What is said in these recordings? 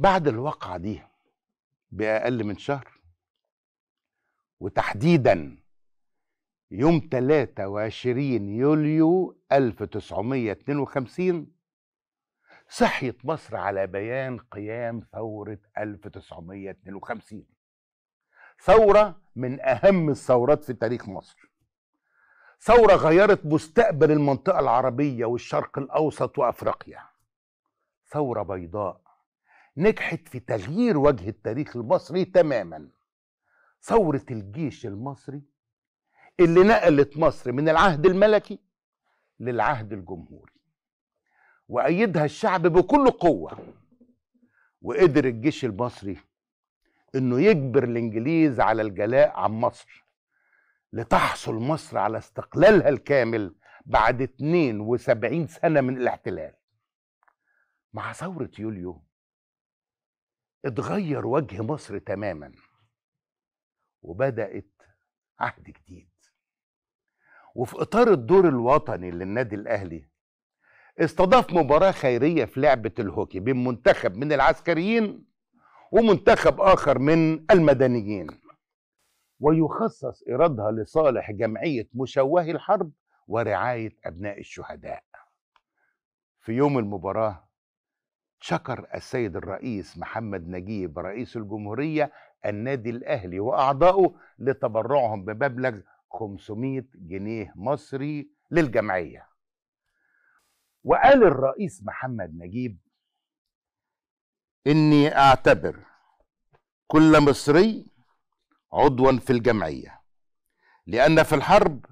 بعد الواقعة دي بأقل من شهر وتحديدا يوم 23 يوليو 1952 صحيت مصر على بيان قيام ثورة 1952 ثورة من أهم الثورات في تاريخ مصر ثورة غيرت مستقبل المنطقة العربية والشرق الأوسط وأفريقيا ثورة بيضاء نجحت في تغيير وجه التاريخ المصري تماما ثورة الجيش المصري اللي نقلت مصر من العهد الملكي للعهد الجمهوري وأيدها الشعب بكل قوة وقدر الجيش المصري انه يجبر الانجليز على الجلاء عن مصر لتحصل مصر على استقلالها الكامل بعد 72 سنة من الاحتلال مع ثورة يوليو اتغير وجه مصر تماما وبدات عهد جديد وفي اطار الدور الوطني للنادي الاهلي استضاف مباراه خيريه في لعبه الهوكي بين منتخب من العسكريين ومنتخب اخر من المدنيين ويخصص ايرادها لصالح جمعيه مشوهي الحرب ورعايه ابناء الشهداء في يوم المباراه شكر السيد الرئيس محمد نجيب رئيس الجمهورية النادي الأهلي وأعضائه لتبرعهم بمبلغ 500 جنيه مصري للجمعية وقال الرئيس محمد نجيب إني أعتبر كل مصري عضوا في الجمعية لأن في الحرب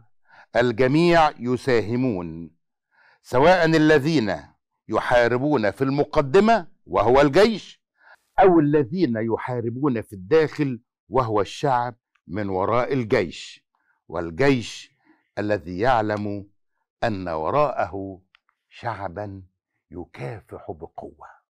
الجميع يساهمون سواء الذين يحاربون في المقدمه وهو الجيش او الذين يحاربون في الداخل وهو الشعب من وراء الجيش والجيش الذي يعلم ان وراءه شعبا يكافح بقوه